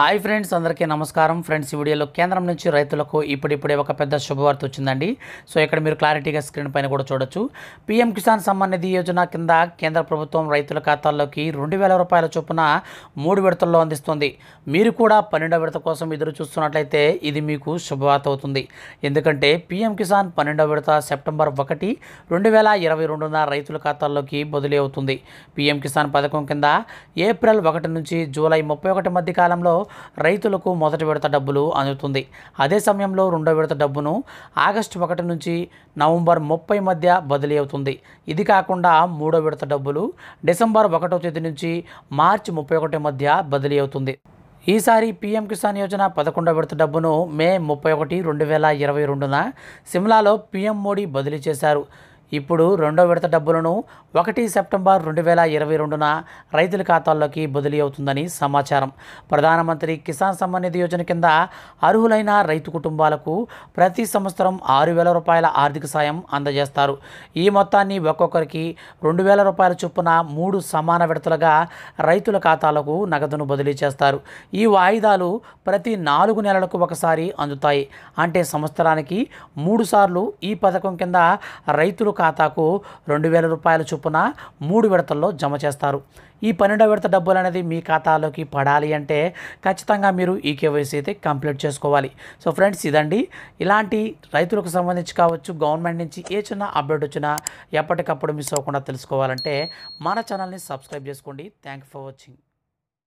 hi friends అందరికీ నమస్కారం friends ఈ వీడియోలో కేంద్రం నుంచి రైతులకు ఇప్పుడిప్పుడే ఒక పెద్ద శుభవార్త వచ్చిందండి సో ఇక్కడ మీరు క్లారిటీగా స్క్రీన్ పైన కూడా చూడొచ్చు పీఎం కిసాన్ సమ్మాన్ నిధి యోజన కింద కేంద్ర ప్రభుత్వం రైతుల ఖాతాల్లోకి రెండు వేల రూపాయల చొప్పున మూడు విడతల్లో అందిస్తుంది మీరు కూడా పన్నెండో విడత కోసం ఎదురు చూస్తున్నట్లయితే ఇది మీకు శుభవార్త అవుతుంది ఎందుకంటే పీఎం కిసాన్ పన్నెండో విడత సెప్టెంబర్ ఒకటి రెండు వేల ఇరవై రెండున రైతుల ఖాతాల్లోకి బదిలీ అవుతుంది పీఎం కిసాన్ పథకం కింద ఏప్రిల్ ఒకటి నుంచి జూలై ముప్పై ఒకటి మధ్య కాలంలో రైతులకు మొదటి విడత డబ్బులు అందుతుంది అదే సమయంలో రెండో విడత డబ్బును ఆగస్టు ఒకటి నుంచి నవంబర్ ముప్పై మధ్య బదిలీ అవుతుంది ఇది కాకుండా మూడో విడత డబ్బులు డిసెంబర్ ఒకటో తేదీ నుంచి మార్చి ముప్పై ఒకటి మధ్య బదిలీ అవుతుంది ఈసారి పీఎం కిసాన్ యోజన పదకొండవ విడత డబ్బును మే ముప్పై ఒకటి రెండు వేల ఇరవై రెండున సిమ్లాలో పీఎం మోడీ బదిలీ చేశారు ఇప్పుడు రెండో విడత డబ్బులను ఒకటి సెప్టెంబర్ రెండు వేల ఇరవై రెండున రైతుల ఖాతాల్లోకి బదిలీ అవుతుందని సమాచారం ప్రధానమంత్రి కిసాన్ సమ్మాన్ నిధి యోజన కింద అర్హులైన రైతు కుటుంబాలకు ప్రతి సంవత్సరం ఆరు వేల రూపాయల ఆర్థిక సాయం అందజేస్తారు ఈ మొత్తాన్ని ఒక్కొక్కరికి రెండు వేల రూపాయల చొప్పున మూడు సమాన విడతలుగా రైతుల ఖాతాలకు నగదును బదిలీ చేస్తారు ఈ వాయిదాలు ప్రతి నాలుగు నెలలకు ఒకసారి అందుతాయి అంటే సంవత్సరానికి మూడు సార్లు ఈ పథకం కింద రైతులు ఖాతాకు రెండు వేల రూపాయల చొప్పున మూడు విడతల్లో జమ చేస్తారు ఈ పన్నెండో విడత డబ్బులు అనేది మీ ఖాతాలోకి పడాలి అంటే ఖచ్చితంగా మీరు ఈ కేవైసీ అయితే కంప్లీట్ చేసుకోవాలి సో ఫ్రెండ్స్ ఇదండి ఇలాంటి రైతులకు సంబంధించి కావచ్చు గవర్నమెంట్ నుంచి ఏ చిన్న అప్డేట్ వచ్చినా ఎప్పటికప్పుడు మిస్ అవ్వకుండా తెలుసుకోవాలంటే మన ఛానల్ని సబ్స్క్రైబ్ చేసుకోండి థ్యాంక్ ఫర్ వాచింగ్